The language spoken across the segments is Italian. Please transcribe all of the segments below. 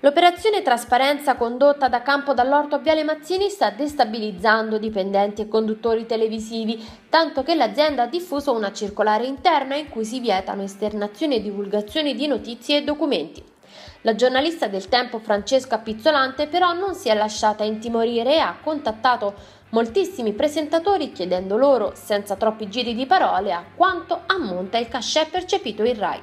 L'operazione Trasparenza condotta da Campo dall'Orto a Viale Mazzini sta destabilizzando dipendenti e conduttori televisivi, tanto che l'azienda ha diffuso una circolare interna in cui si vietano esternazioni e divulgazioni di notizie e documenti. La giornalista del tempo Francesca Pizzolante però non si è lasciata intimorire e ha contattato moltissimi presentatori chiedendo loro, senza troppi giri di parole, a quanto ammonta il cachè percepito in RAI.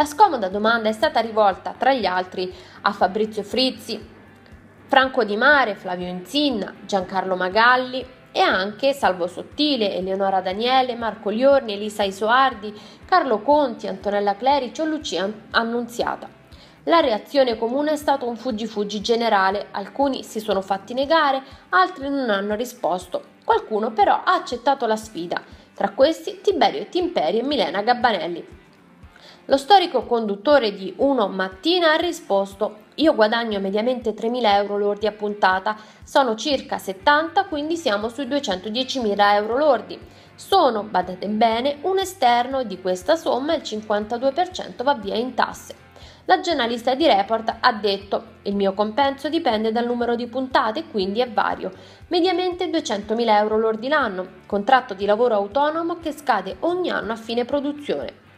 La scomoda domanda è stata rivolta, tra gli altri, a Fabrizio Frizzi, Franco Di Mare, Flavio Inzinna, Giancarlo Magalli e anche Salvo Sottile, Eleonora Daniele, Marco Liorni, Elisa Isoardi, Carlo Conti, Antonella Clerici o Lucia Annunziata. La reazione comune è stato un fuggi-fuggi generale, alcuni si sono fatti negare, altri non hanno risposto, qualcuno però ha accettato la sfida, tra questi Tiberio Timperi e Milena Gabbanelli. Lo storico conduttore di Uno Mattina ha risposto io guadagno mediamente 3.000 euro lordi a puntata, sono circa 70, quindi siamo sui 210.000 euro lordi. Sono, badate bene, un esterno di questa somma il 52% va via in tasse. La giornalista di Report ha detto il mio compenso dipende dal numero di puntate, quindi è vario, mediamente 200.000 euro lordi l'anno, contratto di lavoro autonomo che scade ogni anno a fine produzione.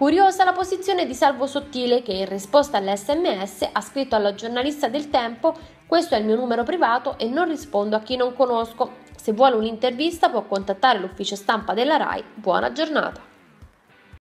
Curiosa la posizione di Salvo Sottile che in risposta all'SMS ha scritto alla giornalista del Tempo questo è il mio numero privato e non rispondo a chi non conosco. Se vuole un'intervista può contattare l'ufficio stampa della RAI. Buona giornata.